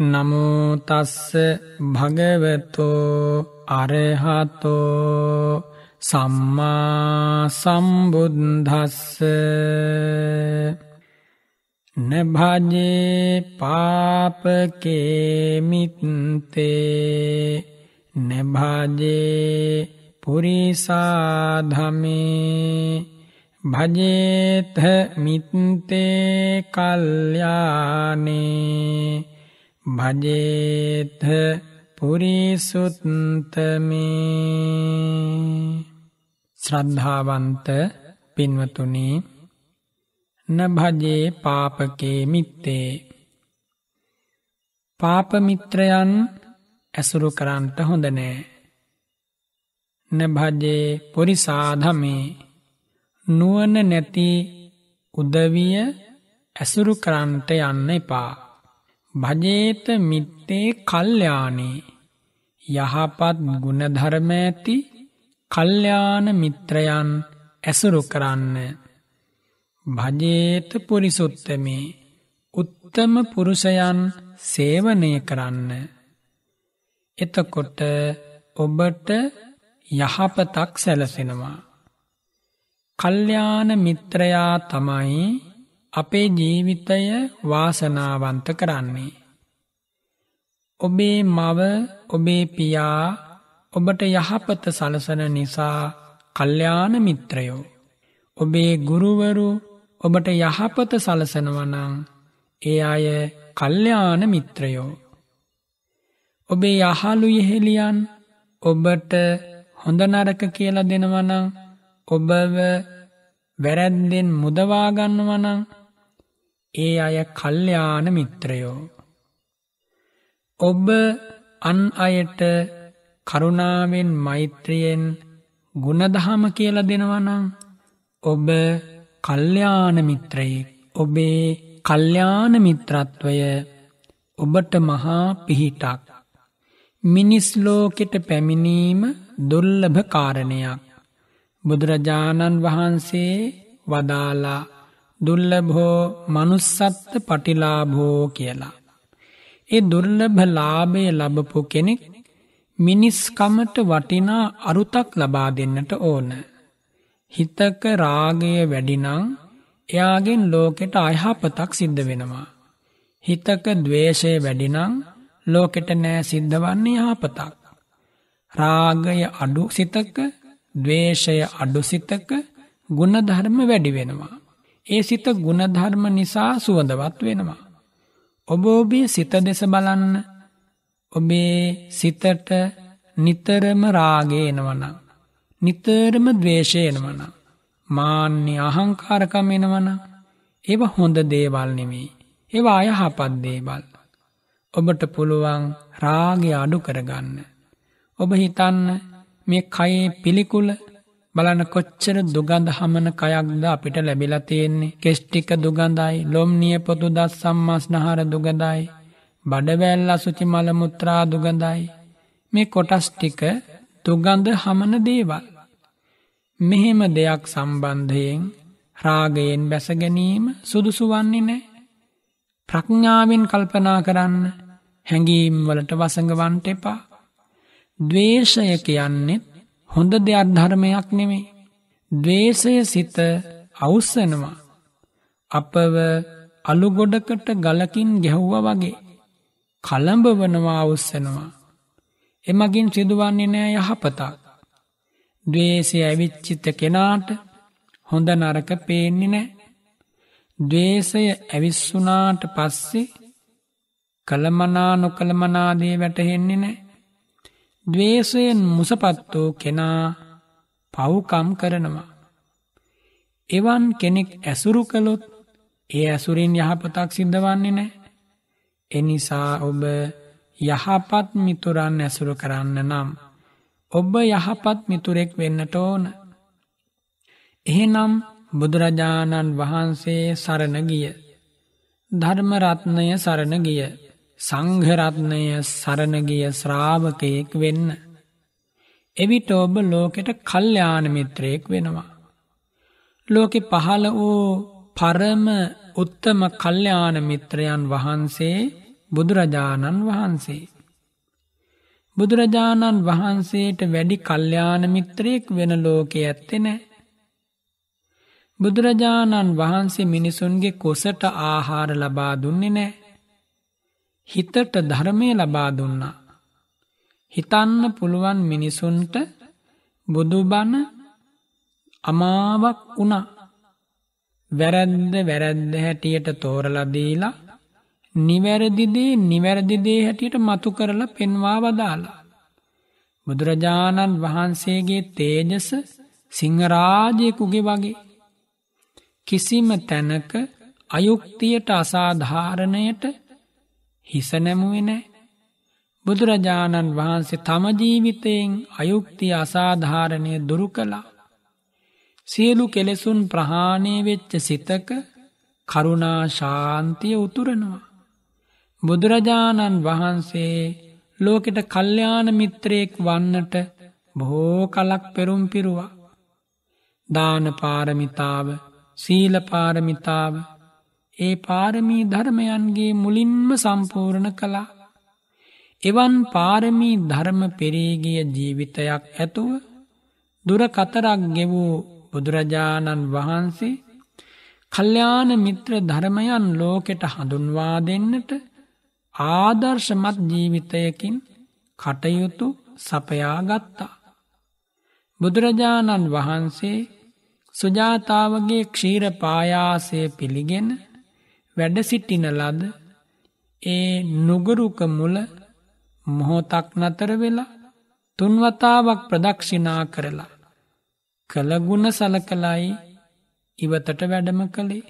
නමුතස්ස භගවතෝ අරහතෝ සම්මා සම්බුද්ධස්ස නභජේ පාපකේමිත්තේ නභජේ පුරිසාධමේ භජේත මිත්තේ කල්යානේ භජේත පුරිසුත්තමේ ශ්‍රද්ධාවන්ත පින්වතුනි නභජේ පාපකේ මිත්තේ පාපමිත්‍රයන් ඇසුරු කරන්ට හොඳ නෑ නභජේ පුරිසාධමේ නුවන නැති උදවිය ඇසුරු කරන්ට යන්න එපා භජේත මිත්තේ කල්යාණේ යහපත් ගුණධර්ම ඇති කල්යාණ මිත්‍රයන් ඇසුරු කරන්න භජේත පුරිසුත්තමේ උත්තම පුරුෂයන් සේවනය කරන්න එතකොට ඔබට යහපතක් සැලසෙනවා කල්යාණ මිත්‍රයා තමයි අපේ ජීවිතය වාසනාවන්ත කරන්නේ. ඔබේ මව ඔබේ පියා ඔබට යහපත සලසන නිසා කල්්‍යාන මිත්‍රයෝ. ඔබේ ගුරුවරු ඔබට යහපත සලසනවනං ඒ අය කල්්‍යාන මිත්‍රයෝ. ඔබේ යහලු යෙහෙලියන් ඔබට හොඳ නරක කියලා දෙනවනං ඔබව වැරැද්දෙන් මුදවා ගන්නවා නම් ඒ අය කල්යාණ මිත්‍රයෝ. ඔබ අන් අයට කරුණාවෙන් මෛත්‍රියෙන් ගුණධහම කියලා දෙනවනම් ඔබ කල්්‍යාන මිත්‍රයෙක් ඔබේ කල්්‍යාන මිත්‍රත්වය ඔබට මහා පිහිටක් මිනිස් ලෝකෙට පැමිණීම දුර්ලභ කාරණයක් බුදුරජාණන් වහන්සේ වදාලා දුර්ලභෝ manussත් පටිලාභෝ කියලා. ඒ දුර්ලභ ලාභය ලැබපු කෙනෙක් මිනිස්කමට වටිනා අරුතක් ලබා දෙන්නට ඕන. හිතක රාගය වැඩි නම් එයාගෙන් ලෝකෙට අයහපතක් සිද්ධ වෙනවා. හිතක ద్వේෂය වැඩි නම් ලෝකෙට නෑ සිද්ධවන්නේ යහපතක්. රාගය අඩු සිතක ද්වේෂය අඩු සිතක ගුණධර්ම වැඩි වෙනවා. ඒ සිත ගුණධර්ම නිසා සුවඳවත් වෙනවා. ඔබ ඔබේ සිත දෙස බලන්න ඔබේ සිතට නිතරම රාගය එනවනම් නිතරම ද්වේෂය එනවනම් මාන්‍ය අහංකාරකම එනවනම් ඒව හොඳ දේවල් නෙමෙයි ඒවා අයහපත් දේවල් ඔබට පුළුවන් රාගය අඩු කරගන්න ඔබ හිතන්න මේ කයේ පිළිකුල බලන කොච්චර දුගඳ හමන කයක්ද අපිට ලැබිලා තියෙන්නේ කෙස්්ටික දුගඳයි ලොම්නිය පොතු දස් සම්මස් නහර දුගඳයි බඩවැල්ල සුචි මලමුත්‍රා දුගඳයි මේ කොටස් ටික දුගඳ හමන දේවල් මෙහෙම දෙයක් සම්බන්ධයෙන් රාගයෙන් බැස ගැනීම සුදුසු වන්නේ නෑ ප්‍රඥාවෙන් කල්පනා කරන්න හැඟීම් වලට වසඟවන්ට එපා ද්වේෂය කියන්නෙත් හොඳ දෙයක් ධර්මයක් නෙමේ. ද්වේෂය සිත අවස්සනවා. අපව අලුගොඩකට ගලකින් ගැහ්වා වගේ. කළඹවනවා අවස්සනවා. එමගින් සිදුවන්නේ නෑ යහපතා. ද්වේෂය ඇවිච්චිත කෙනාට හොඳ නරක පේන්නේ නෑ. ද්වේෂය ඇවිස්සුනාට පස්සේ කළමනා නොකළමනා දේ වැටහෙන්නේ නැහැ. දවේශයෙන් මුසපත්තෝ කෙනා පවුකම් කරනවා. එවන් කෙනෙක් ඇසුරු කළොත් ඒ ඇසුරින් යහපතක් සිද්ධවන්නේ නෑ. එනිසා ඔබ යහපත් මිතුරන් ඇසුරු කරන්න නම්. ඔබ යහපත් මිතුරෙක් වෙන්නට ඕන. එහෙනම් බුදුරජාණන් වහන්සේ සරණ ගිය. ධර්මරත්නය සරණ ගිය. සංඝරත්නය සරණගිය ශ්‍රාවකයෙක් වෙන්න. එවිට ඔබ ලෝකෙට කල්්‍යාන මිත්‍රයෙක් වෙනවා. ලෝකෙ පහළ වූ පරම උත්තම කල්්‍යාන මිත්‍රයන් වහන්සේ බුදුරජාණන් වහන්සේ. බුදුරජාණන් වහන්සේට වැඩි කල්්‍යාන මිත්‍රයෙක් වෙන ලෝකෙ ඇත්තේ නෑ. බුදුරජාණන් වහන්සේ මිනිසුන්ගේ කොසට ආහාර ලබා දුන්නේ නෑ. හිතට ධර්මය ලබා දුන්නා. හිතන්න පුළුවන් මිනිසුන්ට බුදුබණ අමාවක් වුණා. වැරැද්ද වැරැද්ද හැටියට තෝරලදීලා නිවැරදිදේ නිවැරදිදේ හැටියට මතු කරලා පෙන්වා වදාලා. බුදුරජාණන් වහන්සේගේ තේජස සිංහරාජයකුගේ වගේ. කිසිම තැනක අයුක්තියට අසාධාරණයට හිස නැමුවේ නැහැ. බුදුරජාණන් වහන්සේ තම ජීවිතයෙන් අයුක්ති අසාධාරණය දුරු කළා. සියලු කෙලෙසුන් ප්‍රහාණය වෙච්ච සිතක කරුණා ශාන්තිය උතුරනවා. බුදුරජාණන් වහන්සේ ලෝකෙට කල්්‍යාන මිත්‍රයෙක් වන්නට බොහෝ කලක් පෙරුම් පිරුවා. දාන පාරමිතාව සීල පාරමිතාව ඒ පාරමී ධර්මයන්ගේ මුලින්ම සම්පූර්ණ කළා. එවන් පාරමී ධර්ම පෙරේගිය ජීවිතයක් ඇතුව දුර කතරක් ගෙවූ බුදුරජාණන් වහන්සේ කල්්‍යාන මිත්‍ර ධර්මයන් ලෝකෙට හඳුන්වා දෙන්නට ආදර්ශමත් ජීවිතයකින් කටයුතු සපයා ගත්තා. බුදුරජාණන් වහන්සේ සුජාතාවගේ ක්ෂීර පායාසය පිළිගෙන වැඩ සිටින ලද ඒ නුගරුක මුල මොහොතක් නතර වෙලා තුන්වතාවක් ප්‍රදක්ෂිනා කරලා කළගුණ සලකලයි ඉවතට වැඩම කළේ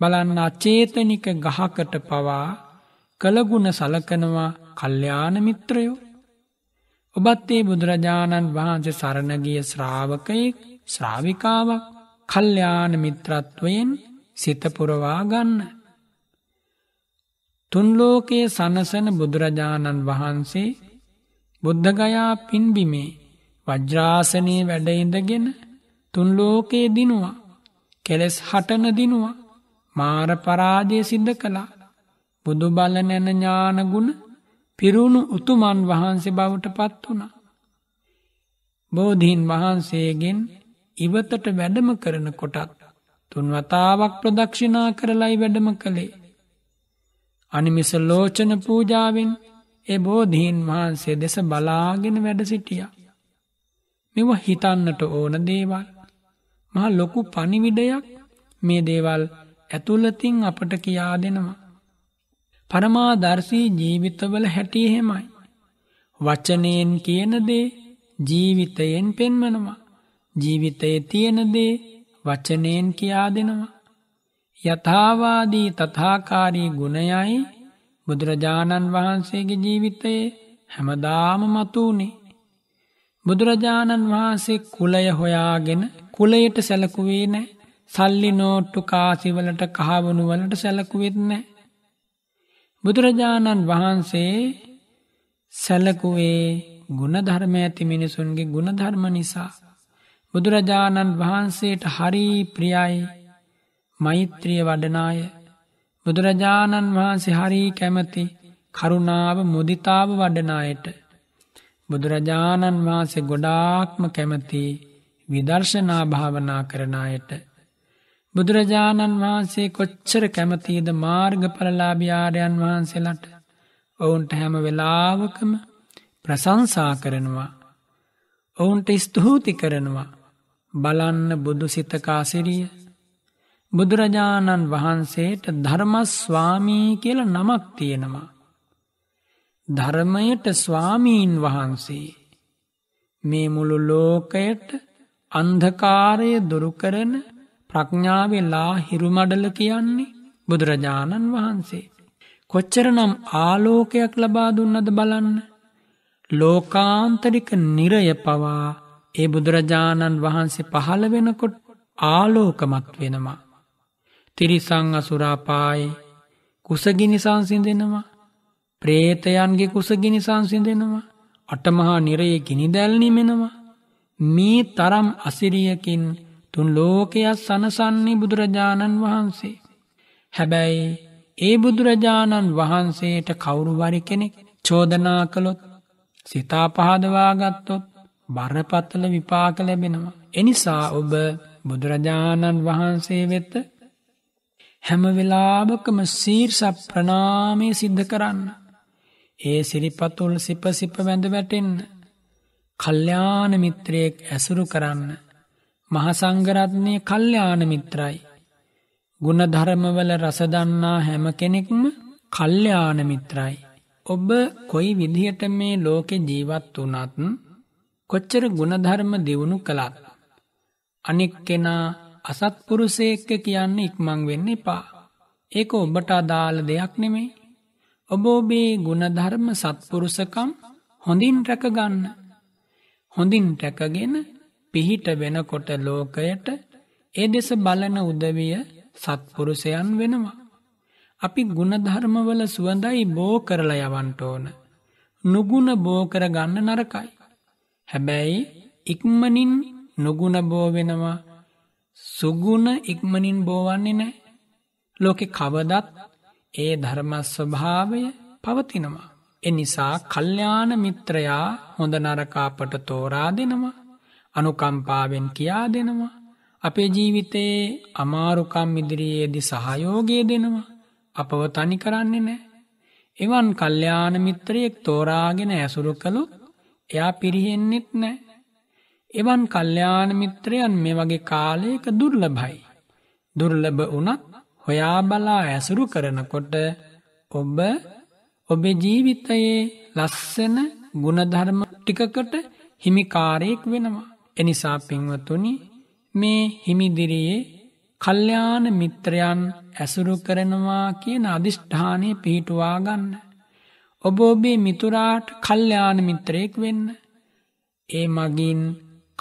බලන්න අචේතනික ගහකට පවා කළගුණ සලකනවා කල්්‍යාන මිත්‍රයෝ ඔබත් ඒ බුදුරජාණන් වහන්සේ සරණගිය ශ්‍රාවකයෙක් ශ්‍රාවිකාවක් කල්්‍යාන මිත්‍රත්වයෙන් සිත පුරවා ගන්න. තුන් ලෝකයේ සනසන බුදුරජාණන් වහන්සේ බුද්ධගයා පින්බිමේ වජ්‍රාසනයේ වැඩ ඉඳගෙන තුන් ලෝකයේ දිනුවා. කෙලස් හටන දිනුවා. මාර පරාජය සිද්ධ කළා. බුදු බල නැන ඥාන ගුණ පිරුණු උතුමන් වහන්සේ බවට පත් වුණා. බෝධීන් වහන්සේගෙන් ඉවතට වැඩම කරන කොටත් තුන් වතාවක් ප්‍රදක්ෂිනා කරලයි වැඩම කළේ. අනිමිස ලෝචන පූජාවෙන් ඒ බෝධීන් වහන්සේ දෙස බලාගෙන වැඩ සිටිය. මෙව හිතන්නට ඕන දේවල් මහ ලොකු පනිවිඩයක් මේ දේවල් ඇතුළතින් අපට කියා දෙනවා. පරමාදර්ශී ජීවිතවල හැටියහෙමයි. වචනයෙන් කියනදේ ජීවිතයෙන් පෙන්වනවා. ජීවිතයේ තියෙනදේ වචනයෙන් කියා දෙනවා. යථාවාදී තථාකාරී ගුණයයි බුදුරජාණන් වහන්සේගේ ජීවිතයේ හැමදාම මතුනේ. බුදුරජාණන් වහන්සේ කුලය හොයාගෙන කුලයට සැලකුවේ නැහැ. සල්ලි නෝට්ටු කාසිවලට කහවණු වලට සැලකුවෙත් නැහැ. බුදුරජාණන් වහන්සේ සැලකුවේ ಗುಣධර්ම ඇති මිනිසුන්ගේ ಗುಣධර්ම නිසා. බුදුරජාණන් වහන්සේට හරි ප්‍රියයි මෛත්‍රිය වඩනාය බුදුරජාණන් වහන්සේ හරි කැමති කරුණාව මුදිතාව වඩනායට බුදුරජාණන් වහන්සේ ගොඩාක්ම කැමති විදර්ශනා භාවනා කරනායට බුදුරජාණන් වහන්සේ කොච්චර කැමතිද මාර්ගඵලලාභියාරයන් වහන්සේලාට ඔවුන්ට හැම වෙලාවකම ප්‍රශංසා කරනවා ඔවුන්ට ස්තුූති කරනවා බලන්න බුදු සිතකාසිරිය බුදුරජාණන් වහන්සේට ධර්මස්වාමී කියල නමක් තියෙනවා. ධර්මයට ස්වාමීන් වහන්සේ මේ මුළු ලෝකයට අන්ධකාරය දුරුකරන ප්‍රඥාවෙලා හිරුමඩල කියන්නේ බුදුරජාණන් වහන්සේ. කොච්චරනම් ආලෝකයක් ලබා දුන්නද බලන්න. ලෝකාන්තරික නිරය පවා ඒ බුදුරජාණන් වහන්සේ පහළ වෙනකොට ආලෝකමත් වෙනවා. තිරිසං අසුරාපායි කුසගිනි සංසිඳෙනවා. ප්‍රේතයන්ගේ කුසගිනි සංසිඳෙනවා. අටමහා නිරයේ ගිනි දැල්නිමෙනවා. මේ තරම් අසිරියකින් තුන් ලෝකයක් සනසන්නේ බුදුරජාණන් වහන්සේ. හැබැයි ඒ බුදුරජාණන් වහන්සේට කවුරුවරි කෙනෙක් චෝදනා කළොත් සිතා පහදවාගත්තොත් බරපතල විපාක ලැබෙනවා. එනිසා ඔබ බුදුරජාණන් වහන්සේ වෙත්ත හැම වෙලාභකම සීර්ෂ ප්‍රනාමය සිද්ධ කරන්න. ඒ සිරිපතුල් සිප සිප වැඳ වැටෙන්න. කල්්‍යාන මිත්‍රයෙක් ඇසුරු කරන්න. මහසංගරත්නය කල්්‍යාන මිත්‍රයි. ගුණධර්මවල රසදන්නා හැම කෙනෙක්ම කල්්‍යාන මිත්‍රයි. ඔබ කොයි විදිහට මේ ලෝකෙ ජීවත් වනත්න් කොච්චර ගුණධර්ම දියුණු කළත් අනික් කෙනා අසත්පුරුෂයෙක්ක කියන්න ඉක්මං වෙන්න එපා. ඒක ඔබට අදාළ දෙයක් නෙමේ. ඔබ ඔබේ ගුණධර්ම සත්පුරුෂකම් හොඳින් රැකගන්න. හොඳින් රැකගෙන පිහිට වෙනකොට ලෝකයට ඒ දෙස බලන උදවිය සත්පුරුෂයන් වෙනවා. අපි ගුණධර්මවල සුවඳයි බෝ කරලා යවන්ට ඕන. නුගුණ බෝ කරගන්න නරකයි. හැබැයි ඉක්මනින් නොගුණ බෝ වෙනවා සුගුණ ඉක්මනින් බෝවන්නේ නැහැ. ලෝකේ කවදත් ඒ ධර්ම ස්වභාවය පවතිනවා. ඒ නිසා කල්යාණ මිත්‍රයා හොඳ නරක අපට තෝරා දෙනවා. අනුකම්පාවෙන් කියා දෙනවා. අපේ ජීවිතයේ අමාරුකම් ඉදිරියේදී සහයෝගය දෙනවා. අපව තනි කරන්නේ නැහැ. එවන් කල්යාණ මිත්‍රයෙක් තෝරාගෙන ඇසුරු කළොත් එයා පිරිහෙන්නෙත් නෑ. එවන් කල්්‍යාන මිත්‍රයන් මේ වගේ කාලයක දුර්ලභයි. දුර්ලභ වුණත් හොයා බලා ඇසුරු කරනකොට ඔබ ඔබේ ජීවිතයේ ලස්සන ගුණධර්ම ටිකකට හිමිකාරයෙක් වෙනවා. එනිසා පින්වතුනි මේ හිමිදිරියේ කල්්‍යාන මිත්‍රයන් ඇසුරු කරනවා කියන අධිෂ්ඨානය පිහිටුවා ගන්න. ඔබ ඔබේ මිතුරාට කල්යාණ මිත්‍රයෙක් වෙන්න. ඒ මගින්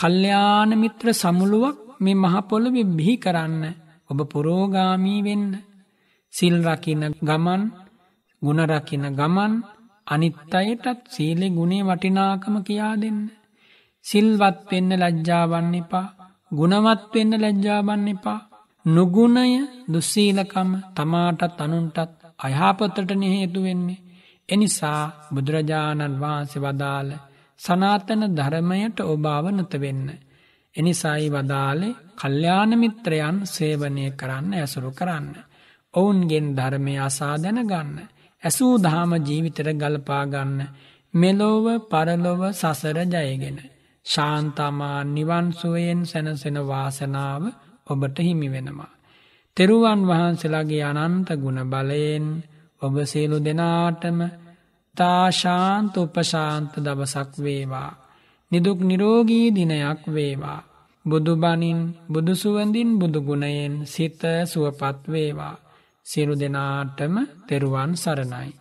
කල්යාණ මිත්‍ර සමුළුවක් මේ මහ පොළොවේ බිහි කරන්න ඔබ පුරෝගාමී වෙන්න. සිල් රකින්න ගමන්, ගුණ රකින්න ගමන් අනිත් අයටත් සීලේ ගුණේ වටිනාකම කියා දෙන්න. සිල්වත් වෙන්න ලැජ්ජාවන්න එපා. ගුණවත් වෙන්න ලැජ්ජාවන්න එපා. නුගුණය දුස්සීලකම තමාටත් අනුන්ටත් අයහපතට හේතු වෙන්නේ. එනිසා බුදුරජාණන් වහන්සේ වදාළ සනාතන ධර්මයට ඔබාව නොතවෙන්න. එනිසායි වදාලේ කල්්‍යානමිත්‍රයන් සේවනය කරන්න ඇසුරු කරන්න. ඔවුන්ගෙන් ධර්මය අසා දැනගන්න. ඇසූදාම ජීවිතර ගලපාගන්න මෙලොව පරලොව සසර ජයගෙන. ශාන්තමා නිවන්සුවයෙන් සැනසෙන වාසනාව ඔබට හිමිවෙනවා. තෙරුවන් වහන්සේලාගේ අනන්ත ගුණ බලයෙන් ඔබ සියලු දෙනාටම තාශාන්ත උපශාන්ත දවසක් වේවා. නිදුක් නිරෝගී දිනයක් වේවා. බුදුබනින් බුදුසුවඳින් බුදුගුණයෙන් සිත සුවපත් වේවා. සියලු දෙනාටම තෙරුවන් සරණයි.